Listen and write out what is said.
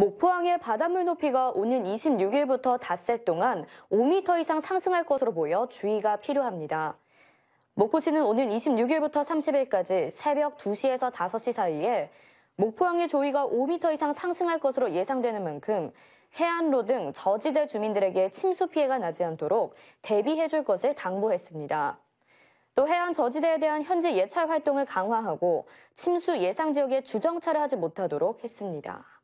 목포항의 바닷물 높이가 오는 26일부터 닷새 동안 5m 이상 상승할 것으로 보여 주의가 필요합니다. 목포시는 오는 26일부터 30일까지 새벽 2시에서 5시 사이에 목포항의 조위가 5m 이상 상승할 것으로 예상되는 만큼 해안로 등 저지대 주민들에게 침수 피해가 나지 않도록 대비해 줄 것을 당부했습니다. 또 해안 저지대에 대한 현지 예찰 활동을 강화하고 침수 예상 지역에 주정차를 하지 못하도록 했습니다.